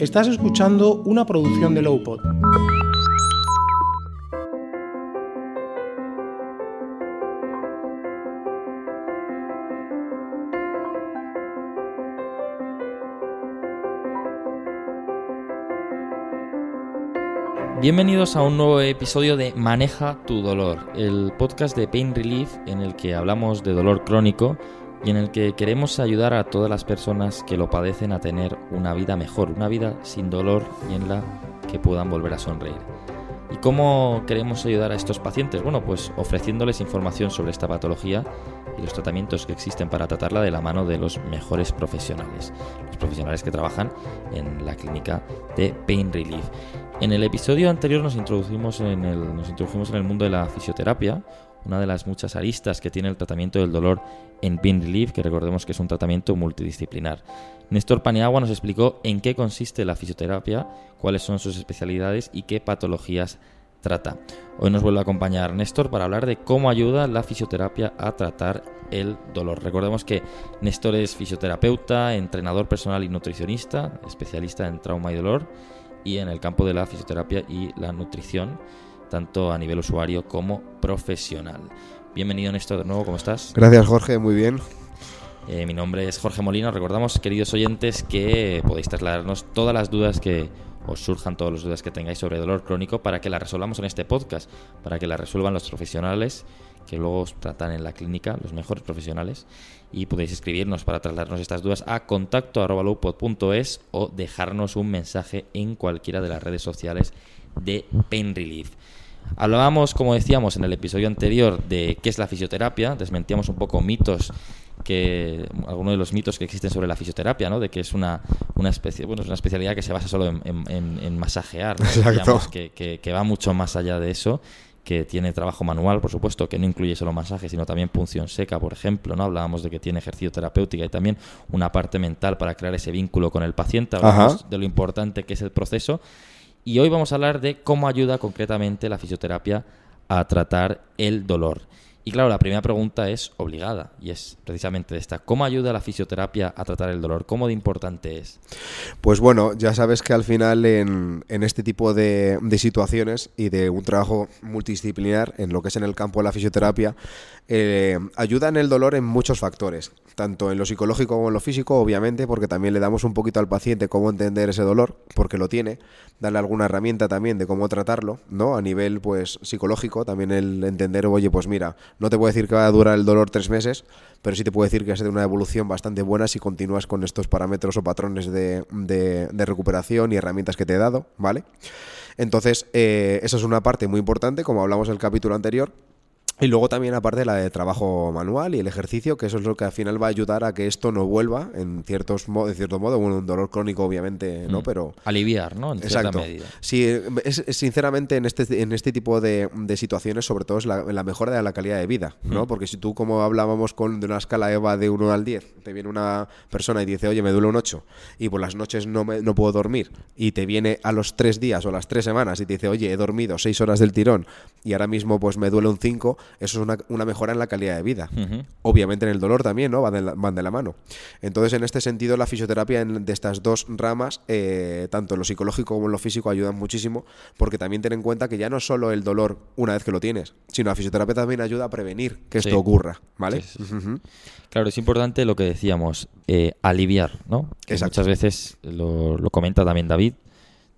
Estás escuchando una producción de Lowpod. Bienvenidos a un nuevo episodio de Maneja tu dolor, el podcast de Pain Relief en el que hablamos de dolor crónico y en el que queremos ayudar a todas las personas que lo padecen a tener una vida mejor, una vida sin dolor y en la que puedan volver a sonreír. ¿Y cómo queremos ayudar a estos pacientes? Bueno, pues ofreciéndoles información sobre esta patología y los tratamientos que existen para tratarla de la mano de los mejores profesionales, los profesionales que trabajan en la clínica de Pain Relief. En el episodio anterior nos introdujimos en el, nos introdujimos en el mundo de la fisioterapia, una de las muchas aristas que tiene el tratamiento del dolor en Pain Relief, que recordemos que es un tratamiento multidisciplinar. Néstor Paniagua nos explicó en qué consiste la fisioterapia, cuáles son sus especialidades y qué patologías trata. Hoy nos vuelve a acompañar Néstor para hablar de cómo ayuda la fisioterapia a tratar el dolor. Recordemos que Néstor es fisioterapeuta, entrenador personal y nutricionista, especialista en trauma y dolor y en el campo de la fisioterapia y la nutrición tanto a nivel usuario como profesional. Bienvenido Néstor de nuevo, ¿cómo estás? Gracias Jorge, muy bien. Eh, mi nombre es Jorge Molina. Recordamos, queridos oyentes, que podéis trasladarnos todas las dudas que os surjan, todas las dudas que tengáis sobre dolor crónico para que las resolvamos en este podcast, para que las resuelvan los profesionales que luego os tratan en la clínica, los mejores profesionales, y podéis escribirnos para trasladarnos estas dudas a contacto o dejarnos un mensaje en cualquiera de las redes sociales de Relief Hablábamos, como decíamos en el episodio anterior, de qué es la fisioterapia, desmentíamos un poco mitos que algunos de los mitos que existen sobre la fisioterapia, ¿no? De que es una, una especie, bueno, es una especialidad que se basa solo en, en, masajear, que, que, va mucho más allá de eso que tiene trabajo manual, por supuesto, que no incluye solo masaje, sino también punción seca, por ejemplo, ¿no? Hablábamos de que tiene ejercicio terapéutica y también una parte mental para crear ese vínculo con el paciente, hablábamos de lo importante que es el proceso, y hoy vamos a hablar de cómo ayuda concretamente la fisioterapia a tratar el dolor. Y claro, la primera pregunta es obligada y es precisamente esta. ¿Cómo ayuda la fisioterapia a tratar el dolor? ¿Cómo de importante es? Pues bueno, ya sabes que al final en, este tipo de, situaciones y de un trabajo multidisciplinar en lo que es en el campo de la fisioterapia, ayudan eh, ayuda en el dolor en muchos factores, tanto en lo psicológico como en lo físico, obviamente, porque también le damos un poquito al paciente cómo entender ese dolor, porque lo tiene, darle alguna herramienta también de cómo tratarlo, ¿no? A nivel pues psicológico, también el entender, oye, pues mira, no te puedo decir que va a durar el dolor tres meses, pero sí te puedo decir que es de una evolución bastante buena si continúas con estos parámetros o patrones de, de, recuperación y herramientas que te he dado, ¿vale? Entonces, eh, esa es una parte muy importante, como hablamos en el capítulo anterior. Y luego también aparte la de trabajo manual y el ejercicio, que eso es lo que al final va a ayudar a que esto no vuelva en ciertos modo, cierto modo, bueno, un dolor crónico obviamente, ¿no? Mm. Pero aliviar, ¿no? En cierta Sí, es, sinceramente en este en este tipo de, situaciones sobre todo es la, mejora de la calidad de vida, ¿no? Mm. Porque si tú como hablábamos con de una escala EVA de 1 al 10, te viene una persona y dice, "Oye, me duele un 8" y por las noches no me, no puedo dormir y te viene a los 3 días o las 3 semanas y te dice, "Oye, he dormido 6 horas del tirón y ahora mismo pues me duele un 5" eso es una, mejora en la calidad de vida. Obviamente en el dolor también, ¿no? Van de, la, de, la, mano. Entonces, en este sentido, la fisioterapia de estas dos ramas, eh, tanto en lo psicológico como en lo físico, ayudan muchísimo, porque también ten en cuenta que ya no solo el dolor una vez que lo tienes, sino la fisioterapia también ayuda a prevenir que esto ocurra, ¿vale? Claro, es importante lo que decíamos, eh, aliviar, ¿no? muchas veces lo, lo comenta también David,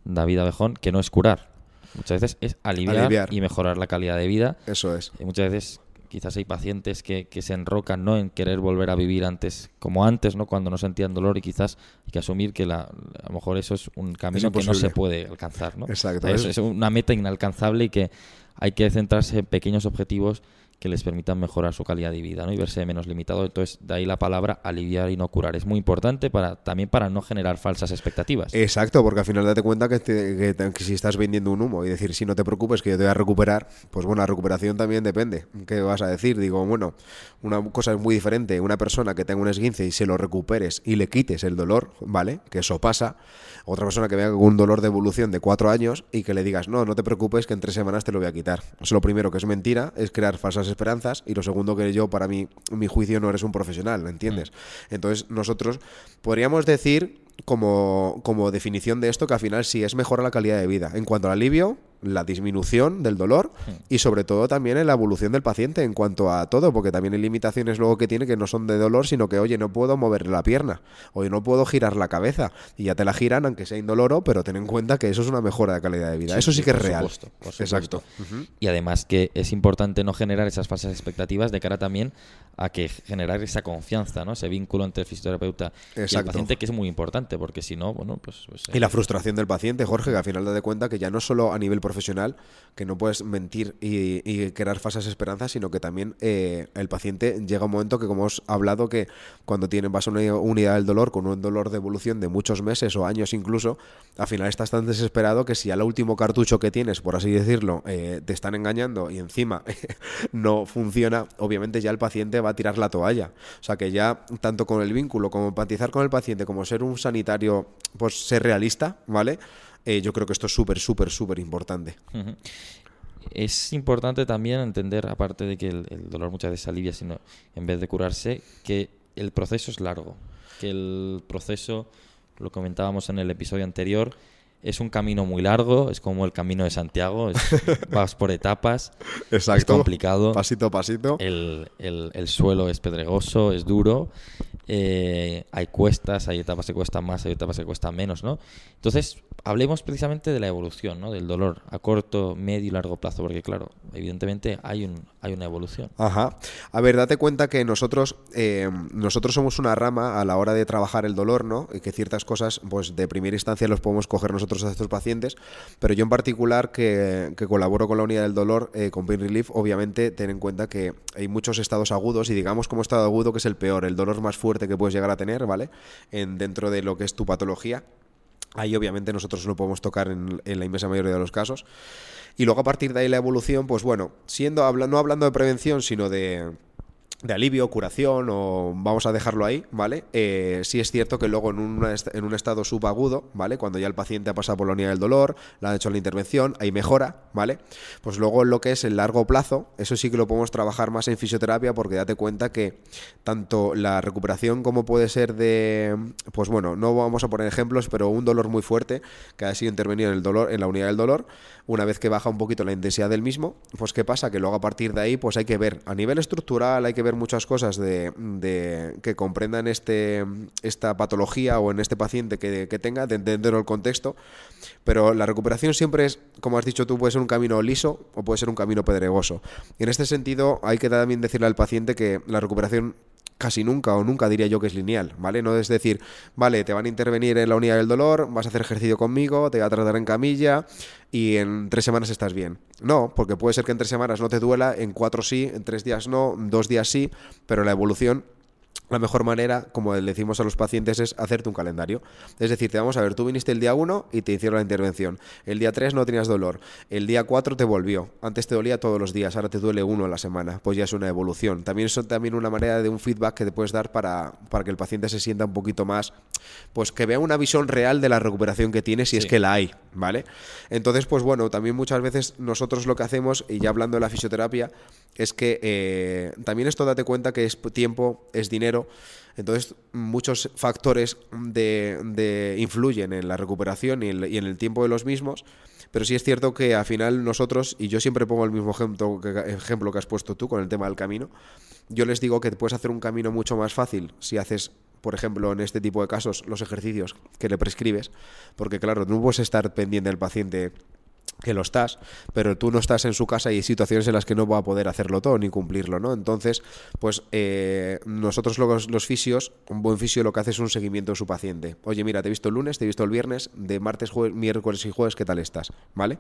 David Abejón, que no es curar, Muchas veces es aliviar, y mejorar la calidad de vida. Eso es. Y muchas veces quizás hay pacientes que, se enrocan ¿no? en querer volver a vivir antes como antes, ¿no? cuando no sentían dolor y quizás hay que asumir que la, a lo mejor eso es un camino que no se puede alcanzar. ¿no? Exacto. es, una meta inalcanzable y que hay que centrarse en pequeños objetivos que les permitan mejorar su calidad de vida ¿no? y verse menos limitado. Entonces, de ahí la palabra aliviar y no curar. Es muy importante para también para no generar falsas expectativas. Exacto, porque al final date cuenta que, si estás vendiendo un humo y decir, si no te preocupes que yo te voy a recuperar, pues bueno, la recuperación también depende. ¿Qué vas a decir? Digo, bueno, una cosa es muy diferente, una persona que tenga un esguince y se lo recuperes y le quites el dolor, ¿vale? Que eso pasa. Otra persona que venga con un dolor de evolución de cuatro años y que le digas, no, no te preocupes que en tres semanas te lo voy a quitar. Eso lo primero que es mentira, es crear falsas esperanzas y lo segundo que yo, para mí, mi juicio, no eres un profesional, ¿entiendes? Mm. Entonces nosotros podríamos decir como, como definición de esto que al final sí es mejora la calidad de vida. En cuanto al alivio, la disminución del dolor hmm. y sobre todo también en la evolución del paciente en cuanto a todo, porque también hay limitaciones luego que tiene que no son de dolor, sino que, oye, no puedo mover la pierna, oye, no puedo girar la cabeza, y ya te la giran, aunque sea indoloro, pero ten en cuenta que eso es una mejora de calidad de vida. eso sí que es real. Exacto. Y además que es importante no generar esas falsas expectativas de cara también a que generar esa confianza, ¿no? Ese vínculo entre el fisioterapeuta y el paciente, que es muy importante, porque si no, bueno, pues, pues Y la eh, frustración del paciente, Jorge, que al final da de cuenta que ya no solo a nivel profesional, que no puedes mentir y, crear falsas esperanzas, sino que también eh, el paciente llega un momento que, como os he hablado, que cuando tienen vas una unidad del dolor con un dolor de evolución de muchos meses o años incluso, al final estás tan desesperado que si al último cartucho que tienes, por así decirlo, eh, te están engañando y encima no funciona, obviamente ya el paciente va a tirar la toalla. O sea que ya, tanto con el vínculo como empatizar con el paciente, como ser un sanitario, pues ser realista, ¿vale? Eh, yo creo que esto es súper, súper, súper importante. Es importante también entender, aparte de que el, dolor muchas veces alivia, sino en vez de curarse, que el proceso es largo, que el proceso, lo comentábamos en el episodio anterior, es un camino muy largo, es como el camino de Santiago, vas por etapas, es complicado. Pasito a pasito. El, el, el, suelo es pedregoso, es duro eh, hay cuestas, hay etapas que cuestan más, hay etapas que cuestan menos, ¿no? Entonces, hablemos precisamente de la evolución, ¿no? Del dolor a corto, medio y largo plazo, porque claro, evidentemente hay, un, hay una evolución. Ajá. A ver, date cuenta que nosotros, eh, nosotros somos una rama a la hora de trabajar el dolor, ¿no? Y que ciertas cosas, pues de primera instancia los podemos coger nosotros a estos pacientes, pero yo en particular que, colaboro con la unidad del dolor, eh, con Pain Relief, obviamente ten en cuenta que hay muchos estados agudos y digamos como estado agudo que es el peor, el dolor más fuerte que puedes llegar a tener, ¿vale? En, dentro de lo que es tu patología. Ahí obviamente nosotros no podemos tocar en, la inmensa mayoría de los casos. Y luego a partir de ahí la evolución, pues bueno, siendo, no hablando de prevención, sino de de alivio, curación o vamos a dejarlo ahí, ¿vale? Eh, sí es cierto que luego en, en un estado subagudo, ¿vale? Cuando ya el paciente ha pasado por la unidad del dolor, le han hecho la intervención, hay mejora, ¿vale? Pues luego lo que es el largo plazo, eso sí que lo podemos trabajar más en fisioterapia porque date cuenta que tanto la recuperación como puede ser de, pues bueno, no vamos a poner ejemplos, pero un dolor muy fuerte que ha sido intervenido en, el dolor, en la unidad del dolor, una vez que baja un poquito la intensidad del mismo, pues ¿qué pasa? Que luego a partir de ahí pues hay que ver a nivel estructural, hay que ver muchas cosas de, que comprendan este, esta patología o en este paciente que, tenga, de entender el contexto, pero la recuperación siempre es, como has dicho tú, puede ser un camino liso o puede ser un camino pedregoso. Y en este sentido hay que también decirle al paciente que la recuperación casi nunca o nunca diría yo que es lineal, ¿vale? No es decir, vale, te van a intervenir en la unidad del dolor, vas a hacer ejercicio conmigo, te va a tratar en camilla y en tres semanas estás bien. No, porque puede ser que en tres semanas no te duela, en cuatro sí, en tres días no, en dos días sí, pero la evolución la mejor manera, como le decimos a los pacientes, es hacerte un calendario. Es decir, te vamos a ver, tú viniste el día 1 y te hicieron la intervención. El día 3 no tenías dolor. El día 4 te volvió. Antes te dolía todos los días, ahora te duele uno a la semana. Pues ya es una evolución. También es también una manera de un feedback que te puedes dar para, que el paciente se sienta un poquito más, pues que vea una visión real de la recuperación que tiene si es que la hay, ¿vale? Entonces, pues bueno, también muchas veces nosotros lo que hacemos, y ya hablando de la fisioterapia, es que eh, también esto date cuenta que es tiempo, es dinero, entonces, muchos factores de, influyen en la recuperación y, en el tiempo de los mismos. Pero sí es cierto que al final nosotros, y yo siempre pongo el mismo ejemplo que, ejemplo que has puesto tú con el tema del camino, yo les digo que puedes hacer un camino mucho más fácil si haces, por ejemplo, en este tipo de casos, los ejercicios que le prescribes, porque claro, no puedes estar pendiente del paciente que lo estás, pero tú no estás en su casa y hay situaciones en las que no va a poder hacerlo todo ni cumplirlo, ¿no? Entonces, pues eh, nosotros los, los, fisios, un buen fisio lo que hace es un seguimiento de su paciente. Oye, mira, te he visto el lunes, te he visto el viernes, de martes, jueves, miércoles y jueves, ¿qué tal estás? ¿Vale?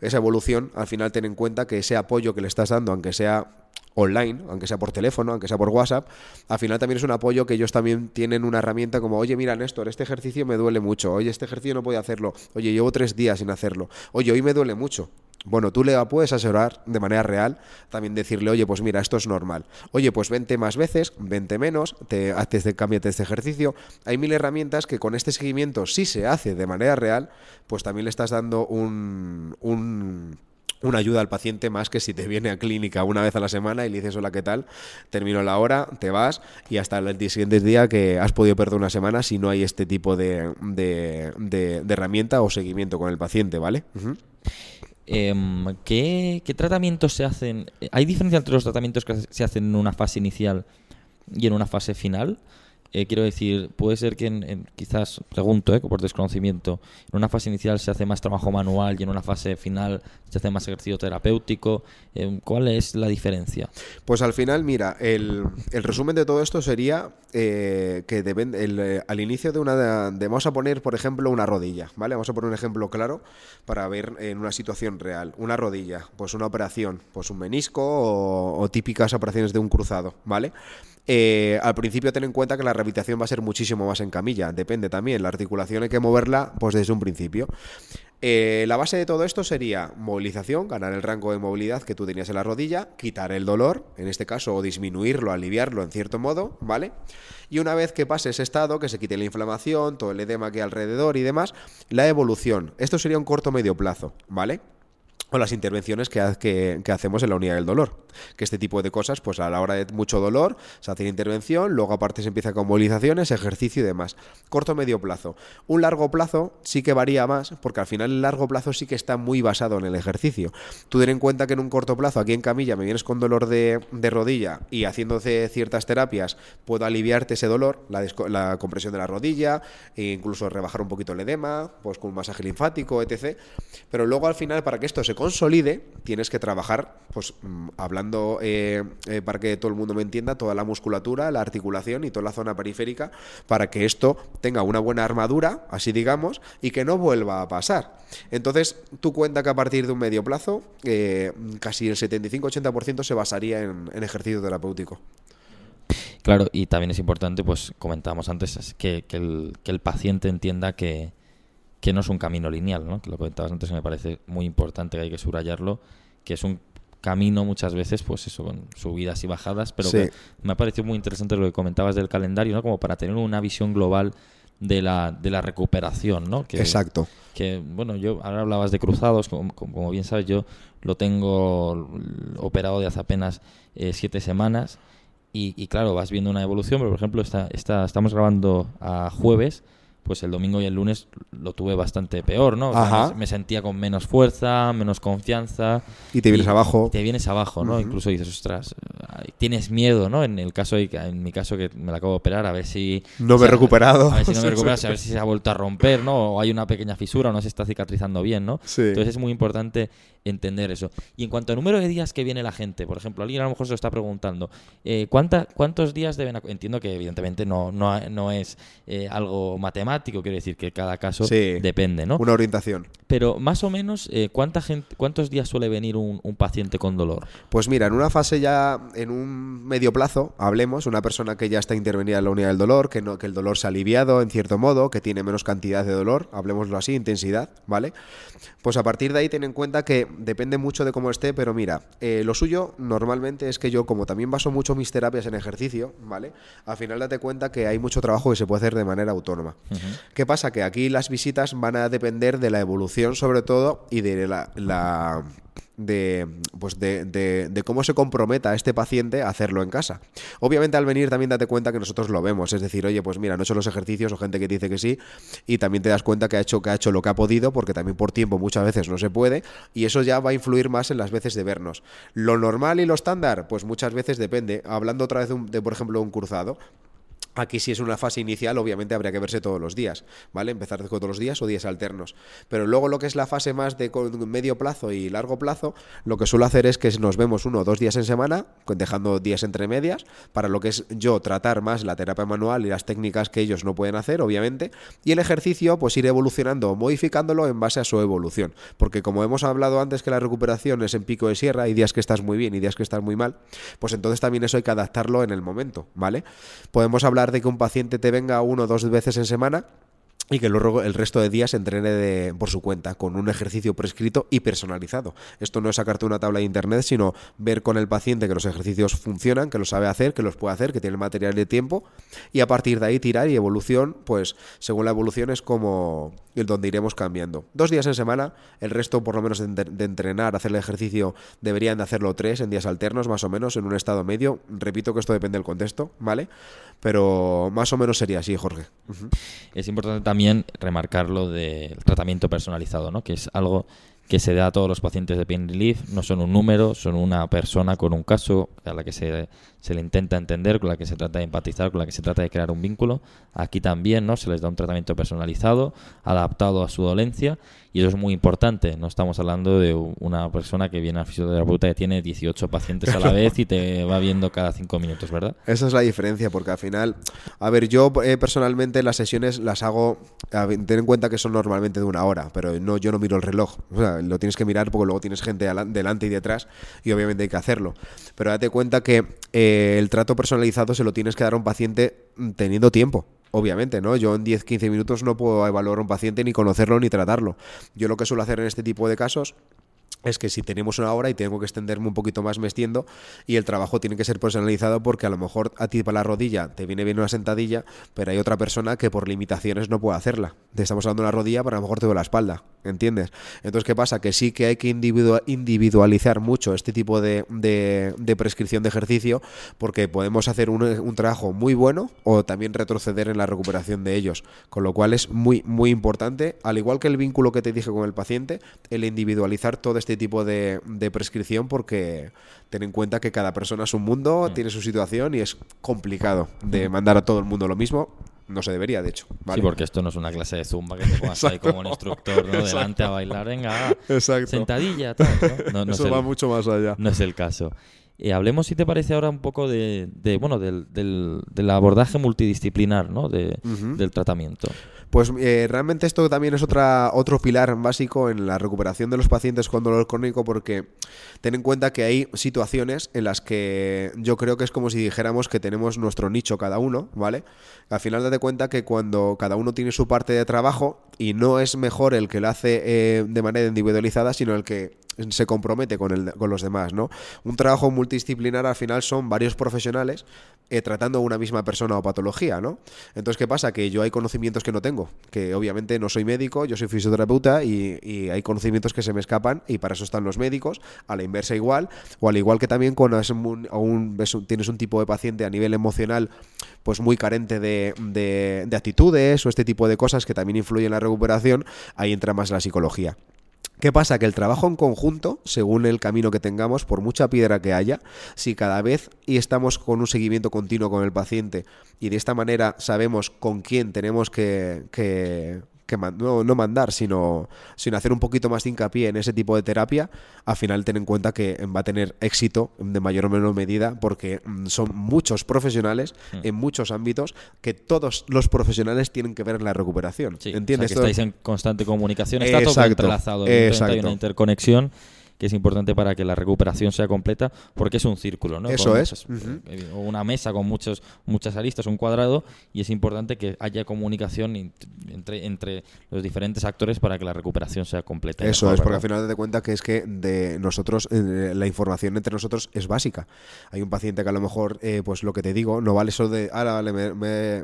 Esa evolución, al final ten en cuenta que ese apoyo que le estás dando, aunque sea online, aunque sea por teléfono, aunque sea por WhatsApp, al final también es un apoyo que ellos también tienen una herramienta como, oye, mira, Néstor, este ejercicio me duele mucho, oye, este ejercicio no puedo hacerlo, oye, llevo tres días sin hacerlo, oye, hoy me duele mucho. Bueno, tú le puedes asesorar de manera real, también decirle, oye, pues mira, esto es normal. Oye, pues vente más veces, vente menos, te, de este, cámbiate este ejercicio. Hay mil herramientas que con este seguimiento, si se hace de manera real, pues también le estás dando un, un una ayuda al paciente más que si te viene a clínica una vez a la semana y le dices hola, ¿qué tal? Termino la hora, te vas y hasta el siguiente día que has podido perder una semana si no hay este tipo de, de, herramienta o seguimiento con el paciente, ¿vale? Em, ¿qué, ¿Qué tratamientos se hacen? ¿Hay diferencia entre los tratamientos que se hacen en una fase inicial y en una fase final? Eh, quiero decir, puede ser que en, quizás, pregunto, eh, por desconocimiento, en una fase inicial se hace más trabajo manual y en una fase final se hace más ejercicio terapéutico. Eh, ¿Cuál es la diferencia? Pues al final, mira, el, el resumen de todo esto sería eh, que deben, el, eh, al inicio de una... De, vamos a poner, por ejemplo, una rodilla, ¿vale? Vamos a poner un ejemplo claro para ver en una situación real. Una rodilla, pues una operación, pues un menisco o, o típicas operaciones de un cruzado, ¿vale? Eh, al principio ten en cuenta que la rehabilitación va a ser muchísimo más en camilla, depende también, la articulación hay que moverla pues desde un principio. Eh, la base de todo esto sería movilización, ganar el rango de movilidad que tú tenías en la rodilla, quitar el dolor, en este caso, o disminuirlo, aliviarlo en cierto modo, ¿vale? Y una vez que pase ese estado, que se quite la inflamación, todo el edema que hay alrededor y demás, la evolución. Esto sería un corto medio plazo, ¿vale? o las intervenciones que, hacemos en la unidad del dolor. Que este tipo de cosas, pues a la hora de mucho dolor, se hace la intervención, luego aparte se empieza con movilizaciones, ejercicio y demás. Corto o medio plazo. Un largo plazo sí que varía más, porque al final el largo plazo sí que está muy basado en el ejercicio. Tú ten en cuenta que en un corto plazo, aquí en camilla, me vienes con dolor de, rodilla y haciéndote ciertas terapias, puedo aliviarte ese dolor, la, compresión de la rodilla, e incluso rebajar un poquito el edema, pues con un masaje linfático, etc. Pero luego al final, para que esto se consolide, tienes que trabajar, pues mm, hablando eh, eh, para que todo el mundo me entienda, toda la musculatura, la articulación y toda la zona periférica para que esto tenga una buena armadura, así digamos, y que no vuelva a pasar. Entonces, tú cuenta que a partir de un medio plazo, eh, casi el 75-80% se basaría en, ejercicio terapéutico. Claro, y también es importante, pues comentábamos antes, que el paciente entienda que, que no es un camino lineal, ¿no? que lo comentabas antes y me parece muy importante que hay que subrayarlo, que es un camino muchas veces, pues eso, con subidas y bajadas, pero que me ha parecido muy interesante lo que comentabas del calendario, ¿no? como para tener una visión global de la, de la recuperación, ¿no? Que, Exacto. Que, bueno, yo ahora hablabas de cruzados, como, bien sabes, yo lo tengo operado de hace apenas eh, siete semanas y, claro, vas viendo una evolución, pero por ejemplo, esta, estamos grabando a jueves pues el domingo y el lunes lo tuve bastante peor, ¿no? me sentía con menos fuerza, menos confianza. Y te vienes abajo. te vienes abajo, ¿no? Incluso dices, ostras, tienes miedo, ¿no? En el caso, en mi caso que me la acabo de operar, a ver si... No me he recuperado. A ver si no me he recuperado, a ver si se ha vuelto a romper, ¿no? O hay una pequeña fisura, o no se está cicatrizando bien, ¿no? Sí. Entonces es muy importante entender eso. Y en cuanto al número de días que viene la gente, por ejemplo, alguien a lo mejor se está preguntando, eh, ¿cuántos días deben...? Entiendo que evidentemente no, no, es eh, algo matemático, quiero decir que cada caso depende, ¿no? Una orientación. Pero más o menos, eh, ¿cuánta gente, ¿cuántos días suele venir un, un, paciente con dolor? Pues mira, en una fase ya, en un medio plazo, hablemos, una persona que ya está intervenida en la unidad del dolor, que, no, que el dolor se ha aliviado en cierto modo, que tiene menos cantidad de dolor, hablemoslo así, intensidad, ¿vale? Pues a partir de ahí ten en cuenta que depende mucho de cómo esté, pero mira, eh, lo suyo normalmente es que yo, como también baso mucho mis terapias en ejercicio, ¿vale? Al final date cuenta que hay mucho trabajo que se puede hacer de manera autónoma. ¿Qué pasa? Que aquí las visitas van a depender de la evolución, sobre todo, y de la de, pues de, cómo se comprometa este paciente a hacerlo en casa. Obviamente al venir también date cuenta que nosotros lo vemos, es decir, oye, pues mira, no he hecho los ejercicios o gente que dice que sí, y también te das cuenta que ha hecho, que ha hecho lo que ha podido, porque también por tiempo muchas veces no se puede, y eso ya va a influir más en las veces de vernos. Lo normal y lo estándar, pues muchas veces depende. Hablando otra vez de por ejemplo, un cruzado, Aquí si es una fase inicial, obviamente habría que verse todos los días, ¿vale? Empezar todos los días o días alternos. Pero luego lo que es la fase más de medio plazo y largo plazo, lo que suelo hacer es que nos vemos uno o dos días en semana, dejando días entre medias, para lo que es yo tratar más la terapia manual y las técnicas que ellos no pueden hacer, obviamente, y el ejercicio pues ir evolucionando o modificándolo en base a su evolución. Porque como hemos hablado antes que la recuperación es en pico de sierra, hay días que estás muy bien y días que estás muy mal, pues entonces también eso hay que adaptarlo en el momento, ¿vale? Podemos hablar de que un paciente te venga uno o dos veces en semana y que luego el resto de días entrene por su cuenta, con un ejercicio prescrito y personalizado. Esto no es sacarte una tabla de internet, sino ver con el paciente que los ejercicios funcionan, que lo sabe hacer, que los puede hacer, que tiene el material de tiempo, y a partir de ahí tirar y evolución, pues según la evolución es como el donde iremos cambiando. Dos días en semana, el resto por lo menos de entrenar, hacer el ejercicio, deberían de hacerlo tres en días alternos, más o menos, en un estado medio. Repito que esto depende del contexto, ¿vale? pero más o menos sería así, Jorge. Es importante también remarcar lo del tratamiento personalizado, ¿no? que es algo que se da a todos los pacientes de pain relief, no son un número, son una persona con un caso a la que se, se, le intenta entender, con la que se trata de empatizar, con la que se trata de crear un vínculo. Aquí también ¿no? se les da un tratamiento personalizado, adaptado a su dolencia, y eso es muy importante. No estamos hablando de una persona que viene al fisioterapeuta que tiene 18 pacientes a la vez y te va viendo cada 5 minutos, ¿verdad? Esa es la diferencia, porque al final, a ver, yo eh, personalmente las sesiones las hago, ten en cuenta que son normalmente de una hora, pero no, yo no miro el reloj. O sea, lo tienes que mirar porque luego tienes gente delante y detrás y obviamente hay que hacerlo. Pero date cuenta que eh, el trato personalizado se lo tienes que dar a un paciente mm, teniendo tiempo. Obviamente, ¿no? Yo en 10-15 minutos no puedo evaluar a un paciente ni conocerlo ni tratarlo. Yo lo que suelo hacer en este tipo de casos es que si tenemos una hora y tengo que extenderme un poquito más, me extiendo y el trabajo tiene que ser personalizado porque a lo mejor a ti para la rodilla te viene bien una sentadilla, pero hay otra persona que por limitaciones no puede hacerla. Te estamos hablando de la rodilla, pero a lo mejor te duele la espalda, ¿entiendes? Entonces, ¿qué pasa? Que sí que hay que individualizar mucho este tipo de, prescripción de ejercicio porque podemos hacer un, un, trabajo muy bueno o también retroceder en la recuperación de ellos, con lo cual es muy, muy importante, al igual que el vínculo que te dije con el paciente, el individualizar todo este este tipo de, prescripción porque ten en cuenta que cada persona es un mundo, mm. tiene su situación y es complicado de mandar a todo el mundo lo mismo. No se debería, de hecho. Sí, porque esto no es una clase de zumba que te ahí como un instructor delante a bailar, venga, sentadilla, ¿no? Eso va mucho más allá. No es el caso. y eh, hablemos, si te parece, ahora un poco de, bueno, del, del, abordaje multidisciplinar ¿no? de, del tratamiento. Pues eh, realmente esto también es otra, otro pilar básico en la recuperación de los pacientes con dolor crónico porque Ten en cuenta que hay situaciones en las que yo creo que es como si dijéramos que tenemos nuestro nicho cada uno, ¿vale? Al final date cuenta que cuando cada uno tiene su parte de trabajo y no es mejor el que lo hace eh, de manera individualizada, sino el que se compromete con, el, con, los demás, ¿no? Un trabajo multidisciplinar al final son varios profesionales eh, tratando a una misma persona o patología, ¿no? Entonces, ¿qué pasa? Que yo hay conocimientos que no tengo, que obviamente no soy médico, yo soy fisioterapeuta y, y hay conocimientos que se me escapan y para eso están los médicos, a la inversa igual, o al igual que también cuando es un, tienes un tipo de paciente a nivel emocional pues muy carente de, actitudes o este tipo de cosas que también influyen en la recuperación, ahí entra más la psicología. ¿Qué pasa? Que el trabajo en conjunto, según el camino que tengamos, por mucha piedra que haya, si cada vez y estamos con un seguimiento continuo con el paciente y de esta manera sabemos con quién tenemos que no, mandar, sino, sino hacer un poquito más de hincapié en ese tipo de terapia, al final ten en cuenta que em, va a tener éxito em, de mayor o menor medida porque em, son muchos profesionales hmm. en muchos ámbitos que todos los profesionales tienen que ver en la recuperación. ¿Entiendes? estáis en constante comunicación, está todo entrelazado, hay una interconexión que es importante para que la recuperación sea completa, porque es un círculo, ¿no? Eso es. Eh, eh, o Una mesa con muchos, muchas aristas, un cuadrado, y es importante que haya comunicación entre, entre los diferentes actores para que la recuperación sea completa. Eso es, porque al final te das cuenta que es que de nosotros, eh, la información entre nosotros es básica. Hay un paciente que a lo mejor, pues lo que te digo, no vale eso de, ah, vale, me,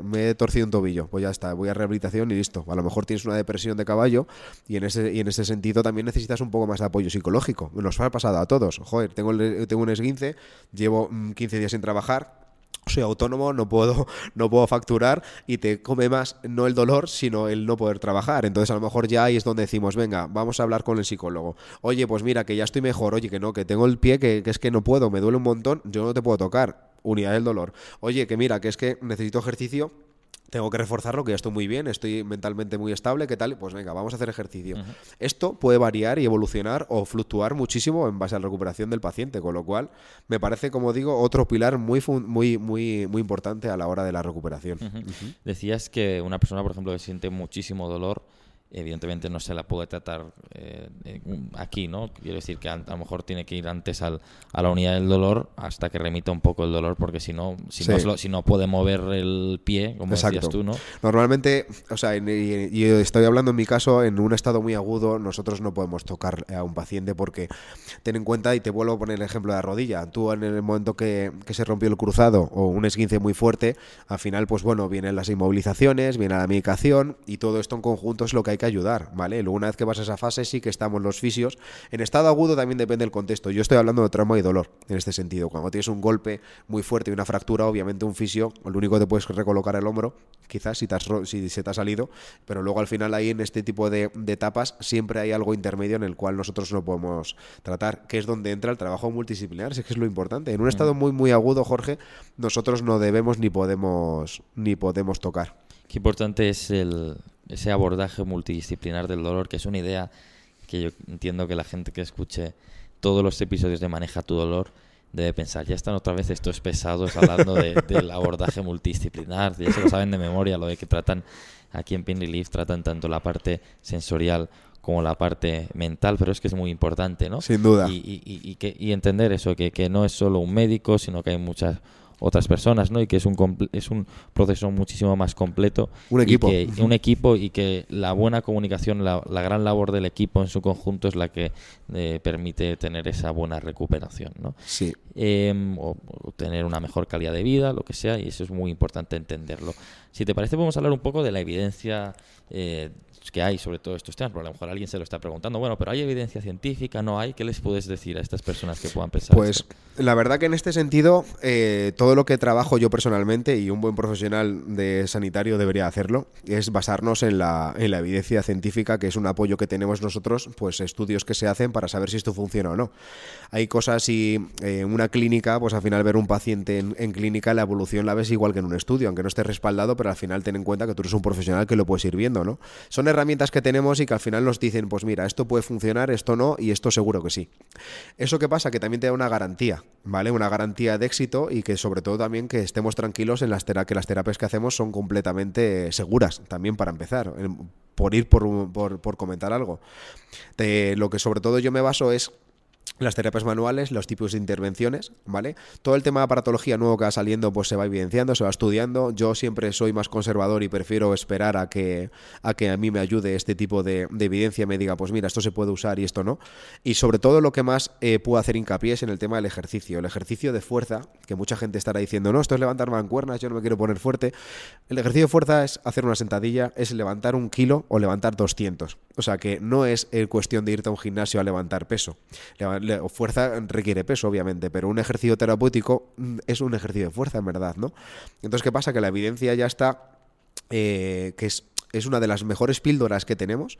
me, he torcido un tobillo, pues ya está, voy a rehabilitación y listo. A lo mejor tienes una depresión de caballo y en ese, y en ese sentido también necesitas un poco más de apoyo psicológico. Nos ha pasado a todos. Joder, tengo, tengo un esguince, llevo 15 mm, días sin trabajar, soy autónomo, no puedo, no puedo facturar y te come más no el dolor, sino el no poder trabajar. Entonces a lo mejor ya ahí es donde decimos, venga, vamos a hablar con el psicólogo. Oye, pues mira, que ya estoy mejor, oye, que no, que tengo el pie, que es que no puedo, me duele un montón, yo no te puedo tocar. Unidad del dolor. Oye, que mira, que es que necesito ejercicio tengo que reforzarlo, que ya estoy muy bien, estoy mentalmente muy estable, ¿qué tal? Pues venga, vamos a hacer ejercicio. Esto puede variar y evolucionar o fluctuar muchísimo en base a la recuperación del paciente, con lo cual me parece, como digo, otro pilar muy, muy, muy, muy importante a la hora de la recuperación. Decías que una persona, por ejemplo, que siente muchísimo dolor, evidentemente no se la puede tratar eh, aquí, ¿no? Quiero decir que a, lo mejor tiene que ir antes al, a la unidad del dolor hasta que remita un poco el dolor, porque si no, si, no, si no puede mover el pie, como decías tú, ¿no? Normalmente, o sea, y, estoy hablando en mi caso, en un estado muy agudo, nosotros no podemos tocar a un paciente porque ten en cuenta, y te vuelvo a poner el ejemplo de la rodilla, tú en el momento que, que se rompió el cruzado o un esguince muy fuerte, al final, pues bueno, vienen las inmovilizaciones, viene la medicación y todo esto en conjunto es lo que hay que ayudar, ¿vale? Luego una vez que vas a esa fase sí que estamos los fisios. En estado agudo también depende del contexto. Yo estoy hablando de trauma y dolor en este sentido. Cuando tienes un golpe muy fuerte y una fractura, obviamente un fisio, lo único que te puedes recolocar el hombro, quizás si, te si se te ha salido, pero luego al final ahí en este tipo de, de etapas siempre hay algo intermedio en el cual nosotros no podemos tratar, que es donde entra el trabajo multidisciplinar, si es que es lo importante. En un mm. estado muy, muy agudo, Jorge, nosotros no debemos ni podemos, ni podemos tocar. Qué importante es ese abordaje multidisciplinar del dolor, que es una idea que yo entiendo que la gente que escuche todos los episodios de Maneja tu dolor debe pensar, ya están otra vez estos pesados hablando del abordaje multidisciplinar, ya se lo saben de memoria, lo de que tratan aquí en Pin Relief, tratan tanto la parte sensorial como la parte mental, pero es que es muy importante, ¿no? Sin duda. Y, entender eso, que, que, no es solo un médico, sino que hay muchas otras personas, ¿no? Y que es un, es un proceso muchísimo más completo. Un equipo. Y que, un equipo y que la buena comunicación, la, gran labor del equipo en su conjunto es la que eh, permite tener esa buena recuperación, ¿no? Sí. Em, o, tener una mejor calidad de vida, lo que sea, y eso es muy importante entenderlo. Si te parece, podemos hablar un poco de la evidencia eh, pues, que hay sobre todo estos temas, porque a lo mejor alguien se lo está preguntando, bueno, pero ¿hay evidencia científica? ¿No hay? ¿Qué les puedes decir a estas personas que puedan pensar? Pues la verdad que en este sentido, eh, todo lo que trabajo yo personalmente y un buen profesional de sanitario debería hacerlo, es basarnos en la, en la evidencia científica, que es un apoyo que tenemos nosotros, pues estudios que se hacen para saber si esto funciona o no. Hay cosas y en eh, una clínica, pues al final ver un paciente en, clínica, la evolución la ves igual que en un estudio, aunque no esté respaldado, pero al final ten en cuenta que tú eres un profesional que lo puedes ir viendo, ¿no? Son herramientas que tenemos y que al final nos dicen, pues mira, esto puede funcionar, esto no, y esto seguro que sí. Eso que pasa, que también te da una garantía, ¿vale? Una garantía de éxito y que sobre todo también que estemos tranquilos en las que las terapias que hacemos son completamente seguras, también para empezar, por ir por, por, comentar algo. de lo que sobre todo yo me baso es las terapias manuales, los tipos de intervenciones, ¿vale? Todo el tema de aparatología nuevo que va saliendo, pues se va evidenciando, se va estudiando. Yo siempre soy más conservador y prefiero esperar a que a, que a mí me ayude este tipo de, evidencia, me diga, pues mira, esto se puede usar y esto no. Y sobre todo lo que más eh, puedo hacer hincapié es en el tema del ejercicio, el ejercicio de fuerza, que mucha gente estará diciendo, no, esto es levantar mancuernas, yo no me quiero poner fuerte. El ejercicio de fuerza es hacer una sentadilla, es levantar un kilo o levantar 200. O sea que no es eh, cuestión de irte a un gimnasio a levantar peso fuerza requiere peso, obviamente, pero un ejercicio terapéutico mm, es un ejercicio de fuerza, en verdad, ¿no? Entonces, ¿qué pasa? Que la evidencia ya está, eh, que es es una de las mejores píldoras que tenemos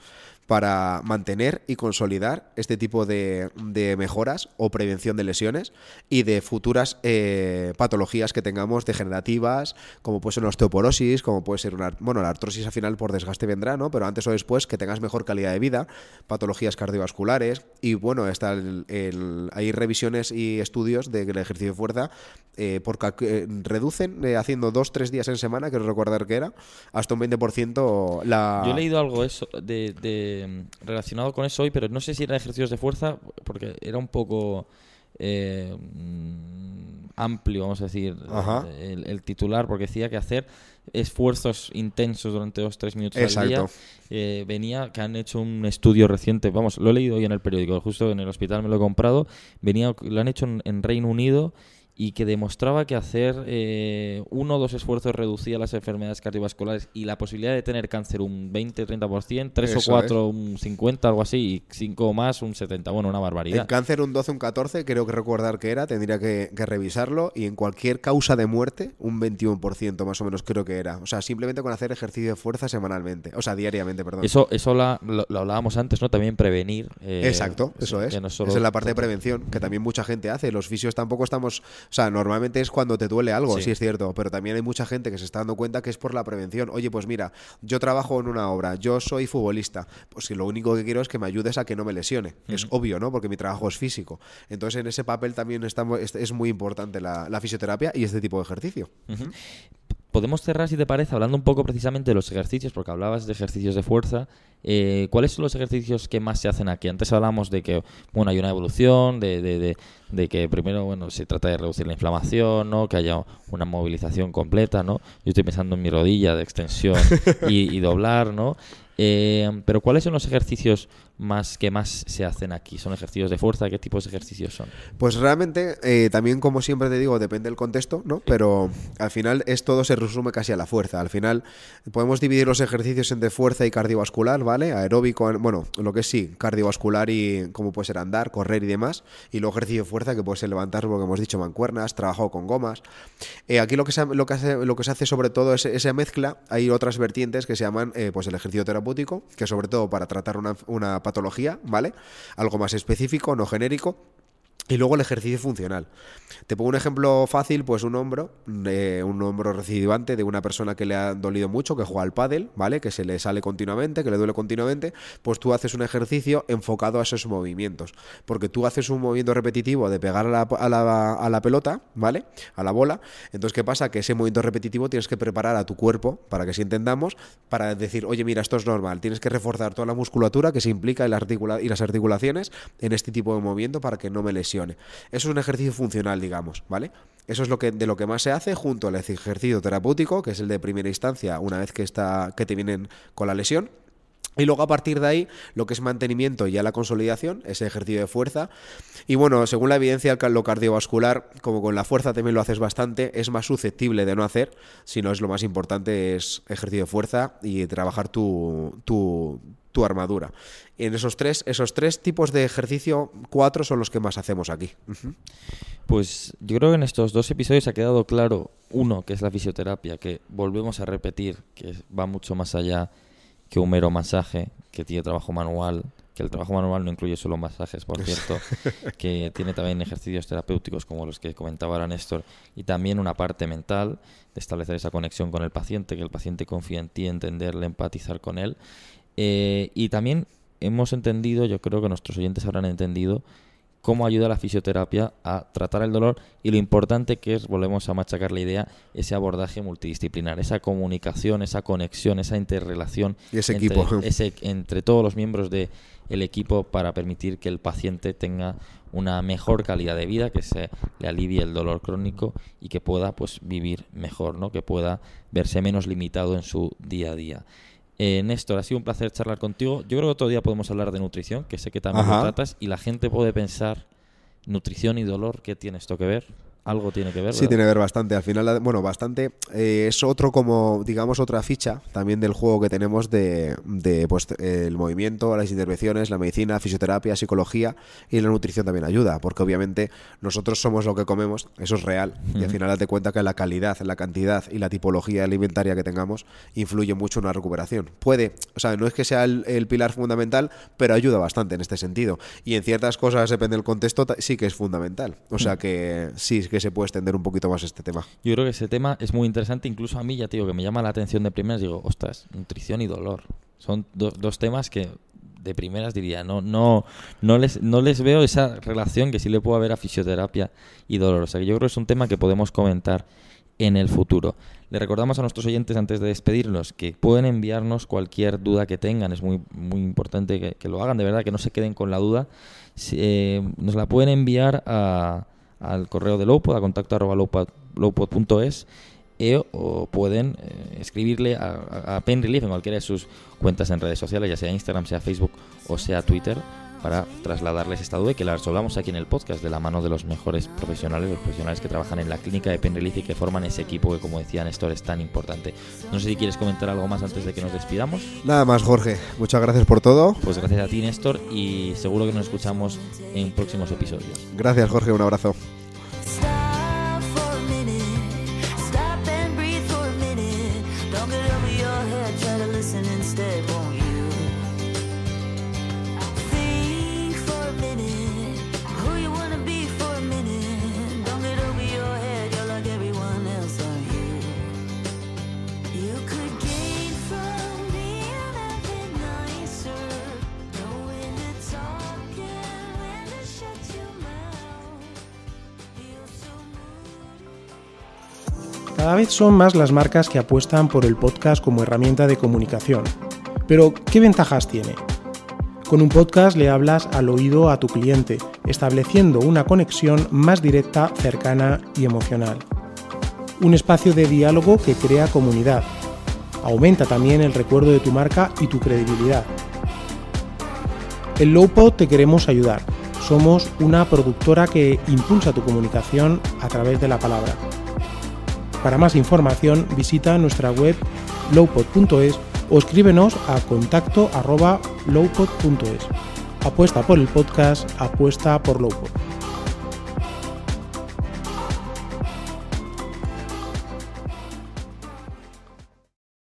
para mantener y consolidar este tipo de, de mejoras o prevención de lesiones y de futuras eh, patologías que tengamos degenerativas, como puede ser una osteoporosis, como puede ser una... Bueno, la artrosis al final por desgaste vendrá, ¿no? Pero antes o después que tengas mejor calidad de vida, patologías cardiovasculares y bueno, está el, hay revisiones y estudios de que el ejercicio de fuerza eh, eh reducen eh, haciendo dos, tres días en semana, que recordar que era, hasta un 20% yo he leído algo eso de, relacionado con eso hoy, pero no sé si eran ejercicios de fuerza, porque era un poco eh, amplio, vamos a decir, el, titular, porque decía que hacer esfuerzos intensos durante dos, tres minutos al día eh, venía, que han hecho un estudio reciente, vamos, lo he leído hoy en el periódico, justo en el hospital me lo he comprado, venía, lo han hecho en Reino Unido y que demostraba que hacer eh, uno o dos esfuerzos reducía las enfermedades cardiovasculares y la posibilidad de tener cáncer un 20-30%, 3 o cuatro un 50, algo así, y cinco o más un 70, bueno, una barbaridad. En cáncer un 12, un 14, creo que recordar que era, tendría que, revisarlo, y en cualquier causa de muerte un 21% más o menos creo que era. O sea, simplemente con hacer ejercicio de fuerza semanalmente, o sea, diariamente, perdón. Eso, eso lo, hablábamos antes, ¿no? También prevenir. Eh, Exacto, eso es. Esa es la parte de prevención, que también mucha gente hace. Los fisios tampoco estamos o sea, normalmente es cuando te duele algo, sí. es cierto, pero también hay mucha gente que se está dando cuenta que es por la prevención. Oye, pues mira, yo trabajo en una obra, yo soy futbolista, pues si lo único que quiero es que me ayudes a que no me lesione. Es obvio, ¿no? Porque mi trabajo es físico. Entonces, en ese papel también es muy importante la, fisioterapia y este tipo de ejercicio podemos cerrar, si te parece, hablando un poco precisamente de los ejercicios, porque hablabas de ejercicios de fuerza. Eh, ¿Cuáles son los ejercicios que más se hacen aquí? Antes hablamos de que bueno, hay una evolución, de, de, que primero bueno, se trata de reducir la inflamación, ¿no? que haya una movilización completa. ¿no? Yo estoy pensando en mi rodilla de extensión y, y doblar. ¿no? Eh, pero ¿cuáles son los ejercicios más que más se hacen aquí? ¿Son ejercicios de fuerza? ¿Qué tipos de ejercicios son? Pues realmente, eh, también como siempre te digo, depende del contexto, ¿no? Pero al final es todo se resume casi a la fuerza. Al final podemos dividir los ejercicios entre fuerza y cardiovascular, ¿vale? Aeróbico, bueno, lo que sí, cardiovascular y como puede ser andar, correr y demás. Y luego ejercicio de fuerza que puede ser levantar, lo que hemos dicho, mancuernas, trabajo con gomas. Eh, aquí lo que, se, lo, que hace, lo que se hace sobre todo es esa mezcla. Hay otras vertientes que se llaman pues el ejercicio terapéutico que sobre todo para tratar una, una patología, ¿vale? Algo más específico, no genérico y luego el ejercicio funcional. Te pongo un ejemplo fácil, pues un hombro, eh, un hombro recidivante de una persona que le ha dolido mucho, que juega al pádel, ¿vale? Que se le sale continuamente, que le duele continuamente, pues tú haces un ejercicio enfocado a esos movimientos. Porque tú haces un movimiento repetitivo de pegar a la, a la, pelota, ¿vale? A la bola. Entonces, ¿qué pasa? Que ese movimiento repetitivo tienes que preparar a tu cuerpo, para que si entendamos, para decir, oye, mira, esto es normal. Tienes que reforzar toda la musculatura que se implica y las, articula y las articulaciones en este tipo de movimiento para que no me lesione eso es un ejercicio funcional, digamos, ¿vale? Eso es lo que, de lo que más se hace junto al ejercicio terapéutico, que es el de primera instancia, una vez que, está, que te vienen con la lesión. Y luego a partir de ahí, lo que es mantenimiento y a la consolidación, ese ejercicio de fuerza. Y bueno, según la evidencia, lo cardiovascular, como con la fuerza también lo haces bastante, es más susceptible de no hacer, si no es lo más importante, es ejercicio de fuerza y trabajar tu, tu, tu armadura. En esos tres, esos tres tipos de ejercicio, cuatro son los que más hacemos aquí. Pues yo creo que en estos dos episodios ha quedado claro, uno, que es la fisioterapia, que volvemos a repetir, que va mucho más allá que un mero masaje, que tiene trabajo manual, que el trabajo manual no incluye solo masajes, por cierto, que tiene también ejercicios terapéuticos como los que comentaba ahora Néstor, y también una parte mental de establecer esa conexión con el paciente, que el paciente confíe en ti, entenderle, empatizar con él, eh, y también hemos entendido, yo creo que nuestros oyentes habrán entendido, cómo ayuda la fisioterapia a tratar el dolor y lo importante que es, volvemos a machacar la idea, ese abordaje multidisciplinar, esa comunicación, esa conexión, esa interrelación entre, todos los miembros del equipo para permitir que el paciente tenga una mejor calidad de vida, que se le alivie el dolor crónico y que pueda pues, vivir mejor, ¿no? que pueda verse menos limitado en su día a día. Eh, Néstor, ha sido un placer charlar contigo. Yo creo que otro día podemos hablar de nutrición, que sé que también lo tratas, y la gente puede pensar nutrición y dolor, ¿qué tiene esto que ver? Algo tiene que ver. Sí, tiene que ver bastante. Al final, bueno, bastante. Eh, es otro como, digamos, otra ficha también del juego que tenemos de, pues, el movimiento, las intervenciones, la medicina, fisioterapia, psicología y la nutrición también ayuda, porque obviamente nosotros somos lo que comemos, eso es real. Y al final date cuenta que la calidad, la cantidad y la tipología alimentaria que tengamos influye mucho en la recuperación. Puede, o sea, no es que sea el, pilar fundamental, pero ayuda bastante en este sentido. Y en ciertas cosas, depende del contexto, sí que es fundamental. O sea que sí, es que se puede extender un poquito más este tema. Yo creo que ese tema es muy interesante, incluso a mí ya, digo que me llama la atención de primeras, digo, ostras, nutrición y dolor. Son dos temas que de primeras diría, no, no, no les, no les veo esa relación que sí le puedo haber a fisioterapia y dolor. O sea, que yo creo que es un tema que podemos comentar en el futuro. Le recordamos a nuestros oyentes antes de despedirnos que pueden enviarnos cualquier duda que tengan, es muy, muy importante que, lo hagan, de verdad, que no se queden con la duda. Eh, nos la pueden enviar a al correo de Lowpod, a contacto arroba e o pueden eh, escribirle a, a, a Penrelief en cualquiera de sus cuentas en redes sociales, ya sea Instagram, sea Facebook o sea Twitter para trasladarles esta duda y que la resolvamos aquí en el podcast de la mano de los mejores profesionales, los profesionales que trabajan en la clínica de Penrelice y que forman ese equipo que, como decía Néstor, es tan importante. No sé si quieres comentar algo más antes de que nos despidamos. Nada más, Jorge. Muchas gracias por todo. Pues gracias a ti, Néstor, y seguro que nos escuchamos en próximos episodios. Gracias, Jorge. Un abrazo. Cada vez son más las marcas que apuestan por el podcast como herramienta de comunicación. Pero, ¿qué ventajas tiene? Con un podcast le hablas al oído a tu cliente, estableciendo una conexión más directa, cercana y emocional. Un espacio de diálogo que crea comunidad. Aumenta también el recuerdo de tu marca y tu credibilidad. En Lowpod te queremos ayudar. Somos una productora que impulsa tu comunicación a través de la palabra. Para más información visita nuestra web lowpod.es o escríbenos a contacto Apuesta por el podcast, apuesta por Lowpod.